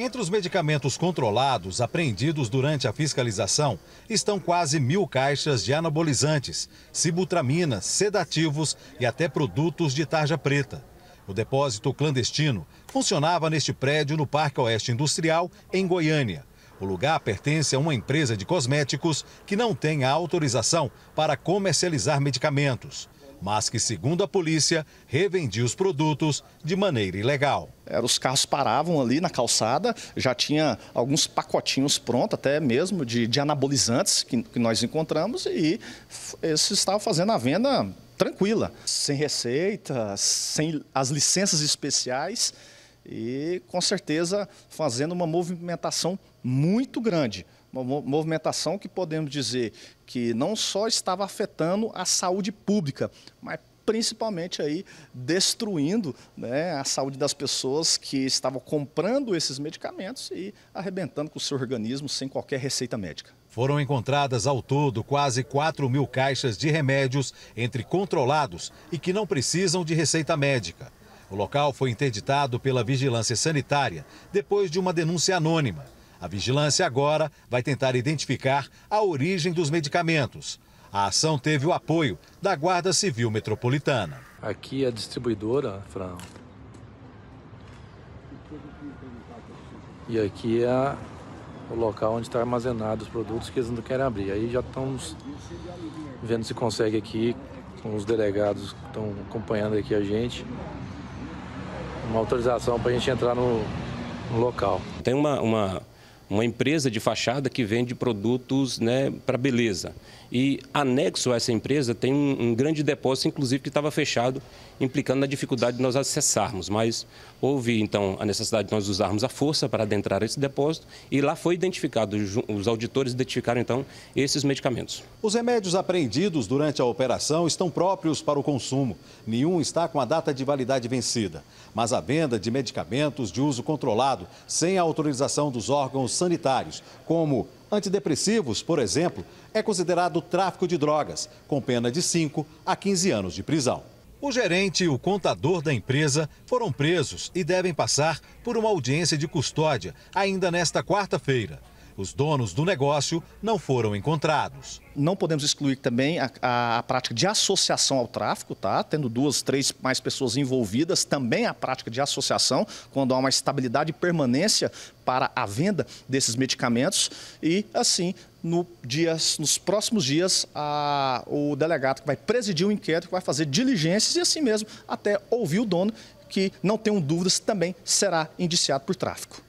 Entre os medicamentos controlados apreendidos durante a fiscalização estão quase mil caixas de anabolizantes, cibutramina, sedativos e até produtos de tarja preta. O depósito clandestino funcionava neste prédio no Parque Oeste Industrial, em Goiânia. O lugar pertence a uma empresa de cosméticos que não tem autorização para comercializar medicamentos mas que, segundo a polícia, revendia os produtos de maneira ilegal. Era, os carros paravam ali na calçada, já tinha alguns pacotinhos prontos, até mesmo de, de anabolizantes que, que nós encontramos, e eles estavam fazendo a venda tranquila, sem receita, sem as licenças especiais e com certeza fazendo uma movimentação muito grande uma movimentação que podemos dizer que não só estava afetando a saúde pública, mas principalmente aí destruindo né, a saúde das pessoas que estavam comprando esses medicamentos e arrebentando com o seu organismo sem qualquer receita médica. Foram encontradas ao todo quase 4 mil caixas de remédios entre controlados e que não precisam de receita médica. O local foi interditado pela Vigilância Sanitária depois de uma denúncia anônima. A vigilância agora vai tentar identificar a origem dos medicamentos. A ação teve o apoio da Guarda Civil Metropolitana. Aqui é a distribuidora, Fran. E aqui é o local onde está armazenado os produtos que eles não querem abrir. Aí já estamos vendo se consegue aqui, com os delegados que estão acompanhando aqui a gente, uma autorização para a gente entrar no, no local. Tem uma, uma uma empresa de fachada que vende produtos né, para beleza. E anexo a essa empresa tem um, um grande depósito, inclusive, que estava fechado, implicando na dificuldade de nós acessarmos. Mas houve, então, a necessidade de nós usarmos a força para adentrar esse depósito e lá foi identificado, os auditores identificaram, então, esses medicamentos. Os remédios apreendidos durante a operação estão próprios para o consumo. Nenhum está com a data de validade vencida. Mas a venda de medicamentos de uso controlado, sem a autorização dos órgãos sanitários, como antidepressivos, por exemplo, é considerado tráfico de drogas, com pena de 5 a 15 anos de prisão. O gerente e o contador da empresa foram presos e devem passar por uma audiência de custódia ainda nesta quarta-feira. Os donos do negócio não foram encontrados. Não podemos excluir também a, a, a, prática de associação ao tráfico, tá? Tendo duas, três mais pessoas envolvidas, também a prática de associação, quando há uma estabilidade e permanência para a venda desses medicamentos. E assim, no dias, nos próximos dias, a, o delegado que vai presidir o inquérito, que vai fazer diligências e assim mesmo até ouvir o dono, que não tenham dúvidas, também será indiciado por tráfico.